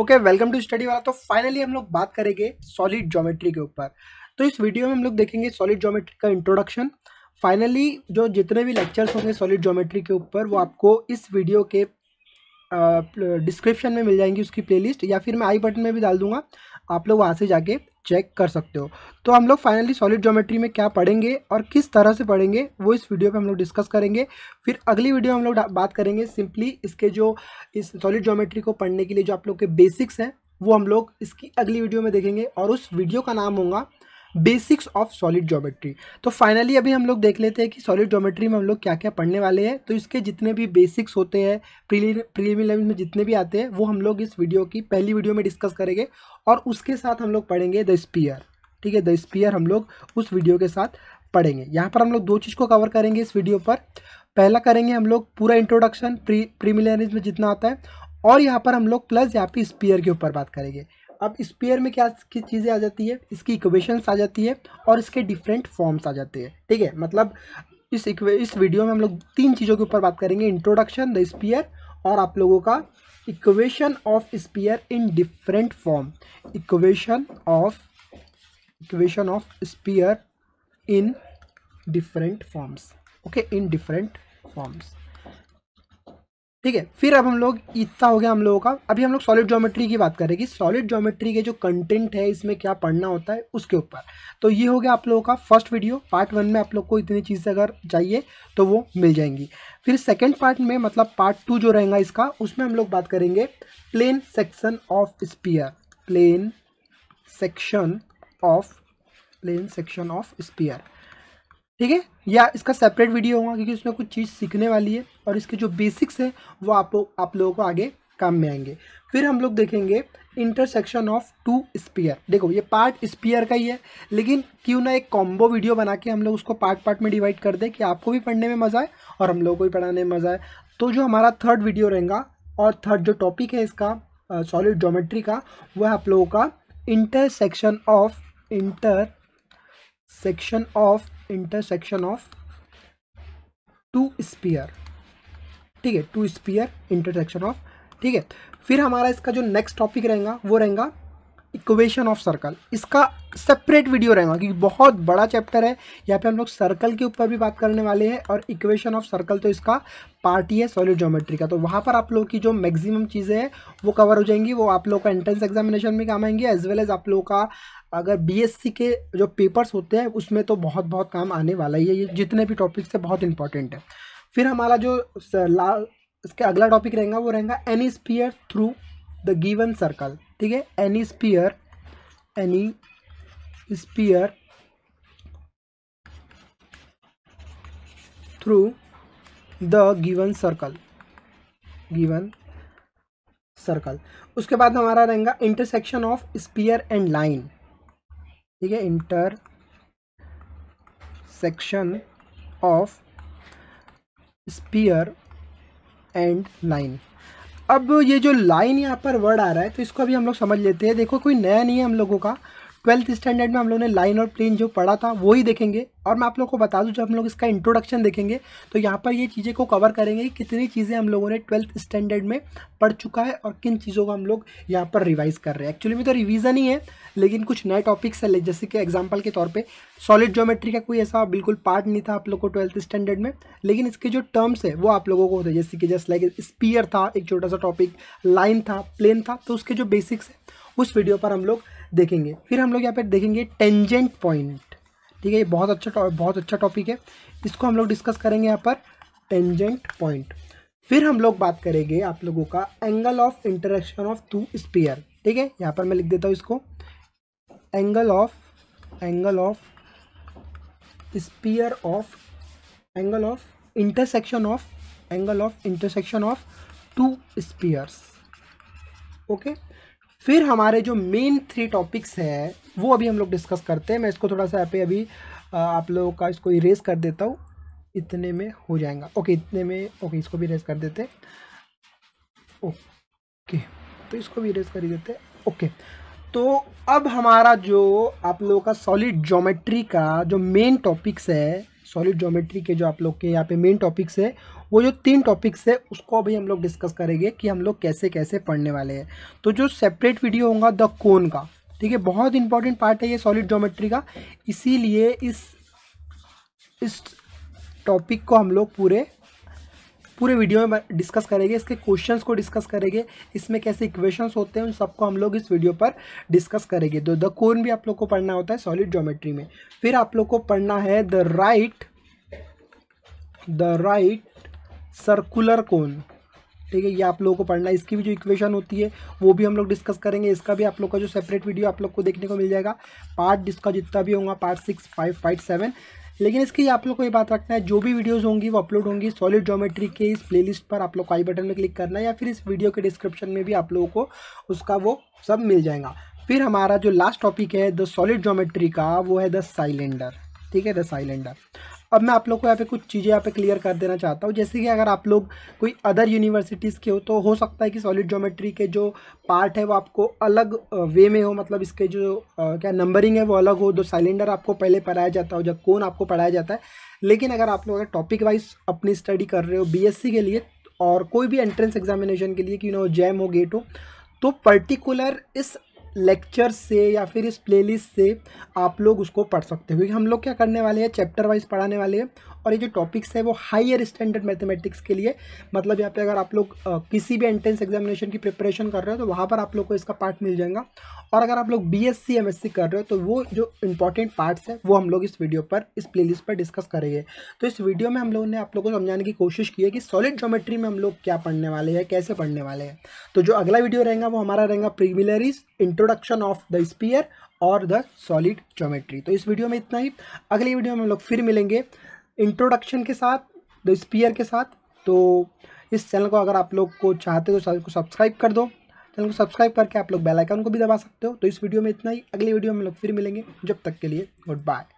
okay welcome to study वाला तो finally हम लोग बात करेंगे सॉलिड ज्योमेट्री के ऊपर तो इस वीडियो में हम लोग देखेंगे सॉलिड ज्योमेट्री का इंट्रोडक्शन फाइनली जो जितने भी लेक्चर्स होंगे सॉलिड ज्योमेट्री के ऊपर वो आपको इस वीडियो के डिस्क्रिप्शन में मिल जाएंगी उसकी प्लेलिस्ट या फिर मैं आई बटन में भी डाल दूंगा आप लोग वहाँ से जाके चेक कर सकते हो तो हम लोग फाइनली सॉलिड ज्योमेट्री में क्या पढ़ेंगे और किस तरह से पढ़ेंगे वो इस वीडियो पे हम लोग डिस्कस करेंगे फिर अगली वीडियो हम लोग बात करेंगे सिंपली इसके जो इस सॉलिड ज्योमेट्री को पढ़ने के लिए जो आप लोग के बेसिक्स हैं वो हम लोग इसकी अगली वीडियो में देखेंगे और उस वीडियो का नाम होगा बेसिक्स ऑफ सॉलिड ज्योमेट्री तो फाइनली अभी हम लोग देख लेते हैं कि सॉलिड ज्योमेट्री में हम लोग क्या क्या पढ़ने वाले हैं तो इसके जितने भी बेसिक्स होते हैं प्रीलिमिनरी में जितने भी आते हैं वो हम लोग इस वीडियो की पहली वीडियो में डिस्कस करेंगे और उसके साथ हम लोग पढ़ेंगे द स्पीयर ठीक है द स्पीयर हम लोग उस वीडियो के साथ पढ़ेंगे यहाँ पर हम लोग दो चीज़ को कवर करेंगे इस वीडियो पर पहला करेंगे हम लोग पूरा इंट्रोडक्शन प्री प्रीमिलरीज में जितना आता है और यहाँ पर हम लोग प्लस यहाँ पे स्पीयर के ऊपर बात करेंगे अब स्पेयर में क्या किस चीज़ें आ जाती है इसकी इक्वेशंस आ जाती है और इसके डिफरेंट फॉर्म्स आ जाते हैं ठीक है मतलब इस इस वीडियो में हम लोग तीन चीज़ों के ऊपर बात करेंगे इंट्रोडक्शन द स्पीयर और आप लोगों का equation of sphere in different form equation of equation of sphere in different forms okay in different forms ठीक है फिर अब हम लोग इतना हो गया हम लोगों का अभी हम लोग सॉलिड ज्योमेट्री की बात करेंगे सॉलिड ज्योमेट्री के जो कंटेंट है इसमें क्या पढ़ना होता है उसके ऊपर तो ये हो गया आप लोगों का फर्स्ट वीडियो पार्ट वन में आप लोग को इतनी चीज़ें अगर चाहिए तो वो मिल जाएंगी फिर सेकेंड पार्ट में मतलब पार्ट टू जो रहेगा इसका उसमें हम लोग बात करेंगे plane section of sphere plane section of plane section of sphere ठीक है या इसका सेपरेट वीडियो होगा क्योंकि उसमें कुछ चीज़ सीखने वाली है और इसके जो बेसिक्स हैं वो आप आप लोगों को आगे काम में आएंगे फिर हम लोग देखेंगे इंटरसेक्शन ऑफ टू स्पीयर देखो ये पार्ट स्पीयर का ही है लेकिन क्यों ना एक कॉम्बो वीडियो बना के हम लोग उसको पार्ट पार्ट में डिवाइड कर दें कि आपको भी पढ़ने में मज़ा आए और हम लोगों को भी पढ़ाने में मज़ा आए तो जो हमारा थर्ड वीडियो रहेगा और थर्ड जो टॉपिक है इसका सॉलिड जोमेट्री का वह आप लोगों का intersection of intersection of intersection of two sphere ठीक है टू स्पीयर इंटरसेक्शन ऑफ ठीक है फिर हमारा इसका जो नेक्स्ट टॉपिक रहेगा वो रहेगा इक्वेशन ऑफ सर्कल इसका सेपरेट वीडियो रहेगा क्योंकि बहुत बड़ा चैप्टर है यहाँ पे हम लोग सर्कल के ऊपर भी बात करने वाले हैं और इक्वेशन ऑफ सर्कल तो इसका पार्ट ही है सॉलिड ज्योमेट्री का तो वहाँ पर आप लोगों की जो मैक्सिमम चीज़ें हैं वो कवर हो जाएंगी वो आप लोग का एंट्रेंस एग्जामिनेशन में काम आएंगे एज वेल एज आप लोगों का अगर बी के जो पेपर्स होते हैं उसमें तो बहुत बहुत काम आने वाला ही है ये जितने भी टॉपिक्स है बहुत इंपॉर्टेंट है फिर हमारा जो ला इसका अगला टॉपिक रहेगा वो रहेगा any sphere through the given circle ठीक है any sphere any sphere through the given circle given circle उसके बाद हमारा रहेगा intersection of sphere and line ठीक है intersection of sphere and line अब ये जो लाइन यहाँ पर वर्ड आ रहा है तो इसको अभी हम लोग समझ लेते हैं देखो कोई नया नहीं है हम लोगों का ट्वेल्थ स्टैंडर्ड में हम लोग ने लाइन और प्लेन जो पढ़ा था वो ही देखेंगे और मैं आप लोगों को बता दूं जब हम लोग इसका इंट्रोडक्शन देखेंगे तो यहाँ पर ये चीज़ें को कवर करेंगे कि कितनी चीज़ें हम लोगों ने ट्वेल्थ स्टैंडर्ड में पढ़ चुका है और किन चीज़ों को हम लोग यहाँ पर रिवाइज़ कर रहे हैं एक्चुअली में तो रिविज़न ही है लेकिन कुछ नए टॉपिक्स है जैसे कि एग्जाम्पल के तौर पर सॉलिड जोमेट्री का कोई ऐसा बिल्कुल पार्ट नहीं था आप लोग को ट्वेल्थ स्टैंडर्ड में लेकिन इसके जो टर्म्स है वो आप लोगों को होते जैसे कि जस्ट लाइक स्पीयर था एक छोटा सा टॉपिक लाइन था प्लेन था तो उसके जो बेसिक्स है उस वीडियो पर हम लोग देखेंगे फिर हम लोग यहाँ पर देखेंगे टेंजेंट पॉइंट ठीक है ये बहुत अच्छा बहुत अच्छा टॉपिक है इसको हम लोग डिस्कस करेंगे यहाँ पर टेंजेंट पॉइंट फिर हम लोग बात करेंगे आप लोगों का angle of interaction of two sphere ठीक है यहाँ पर मैं लिख देता हूँ इसको angle of angle of sphere of angle of intersection of angle of intersection of two spheres okay फिर हमारे जो मेन थ्री टॉपिक्स हैं वो अभी हम लोग डिस्कस करते हैं मैं इसको थोड़ा सा यहाँ पे अभी आप लोगों का इसको इरेज कर देता हूँ इतने में हो जाएगा ओके इतने में ओके इसको भी इरेज कर देते ओके तो इसको भी इरेज कर ही देते ओके तो अब हमारा जो आप लोगों का सॉलिड जोमेट्री का जो मेन टॉपिक्स है सॉलिड जोमेट्री के जो आप लोग के यहाँ पे मेन टॉपिक्स है वो जो तीन टॉपिक्स है उसको अभी हम लोग डिस्कस करेंगे कि हम लोग कैसे कैसे पढ़ने वाले हैं तो जो सेपरेट वीडियो होगा द कोन का ठीक है बहुत इंपॉर्टेंट पार्ट है ये सॉलिड ज्योमेट्री का इसीलिए इस इस टॉपिक को हम लोग पूरे पूरे वीडियो में डिस्कस करेंगे इसके क्वेश्चंस को डिस्कस करेंगे इसमें कैसे इक्वेशंस होते हैं उन सबको हम लोग इस वीडियो पर डिस्कस करेंगे तो द कोन भी आप लोग को पढ़ना होता है सॉलिड ज्योमेट्री में फिर आप लोग को पढ़ना है the right the right circular cone ठीक है ये आप लोगों को पढ़ना है इसकी भी जो इक्वेशन होती है वो भी हम लोग डिस्कस करेंगे इसका भी आप लोग का जो सेपरेट वीडियो आप लोग को देखने को मिल जाएगा पार्ट इसका जितना भी होगा part six five part seven लेकिन इसकी आप लोग को ये बात रखना है जो भी वीडियोज़ होंगी वो अपलोड होंगी सॉलिड जोमेट्री के इस प्ले पर आप लोग को आई बटन में क्लिक करना है या फिर इस वीडियो के डिस्क्रिप्शन में भी आप लोगों को उसका वो सब मिल जाएगा फिर हमारा जो लास्ट टॉपिक है द सॉलिड जोमेट्री का वो है द साइलेंडर ठीक है द साइलेंडर अब मैं आप लोग को यहाँ पे कुछ चीज़ें यहाँ पे क्लियर कर देना चाहता हूँ जैसे कि अगर आप लोग कोई अदर यूनिवर्सिटीज़ के हो तो हो सकता है कि सॉलिड जोमेट्री के जो पार्ट है वो आपको अलग वे में हो मतलब इसके जो क्या नंबरिंग है वो अलग हो जो साइलेंडर आपको पहले पढ़ाया जाता हो जब कौन आपको पढ़ाया जाता है लेकिन अगर आप लोग अगर टॉपिक वाइज अपनी स्टडी कर रहे हो सी के लिए और कोई भी एंट्रेंस एग्जामिनेशन के लिए कि नो जैम हो गेट हो तो पर्टिकुलर इस लेक्चर से या फिर इस प्लेलिस्ट से आप लोग उसको पढ़ सकते हो क्योंकि हम लोग क्या करने वाले हैं चैप्टर वाइज पढ़ाने वाले हैं और ये जो टॉपिक्स है वो हायर स्टैंडर्ड मैथमेटिक्स के लिए मतलब यहाँ पे अगर आप लोग किसी भी एंट्रेंस एग्जामिनेशन की प्रिपरेशन कर रहे हो तो वहाँ पर आप लोग को इसका पार्ट मिल जाएगा और अगर आप लोग B S C M S C कर रहे हो तो वो जो इंपॉर्टेंट पार्ट्स है वो हम लोग इस वीडियो पर इस लिस्ट पर डिस्कस करेंगे तो इस वीडियो में हम लोगों ने आप लोगों को समझाने की कोशिश की है कि सॉलिड जोमेट्री में हम लोग क्या पढ़ने वाले हैं कैसे पढ़ने वाले हैं तो जो अगला वीडियो रहेगा वो हमारा रहेगा preliminaries introduction of the sphere और द सॉलिड जोमेट्री तो इस वीडियो में इतना ही अगली वीडियो में हम लोग फिर मिलेंगे इंट्रोडक्शन के साथ द स्पीयर के साथ तो इस चैनल को अगर आप लोग को चाहते हो तो चैनल को सब्सक्राइब कर दो चैनल को सब्सक्राइब करके आप लोग बेल आइकन को भी दबा सकते हो तो इस वीडियो में इतना ही अगली वीडियो में हम लोग फिर मिलेंगे जब तक के लिए गुड बाय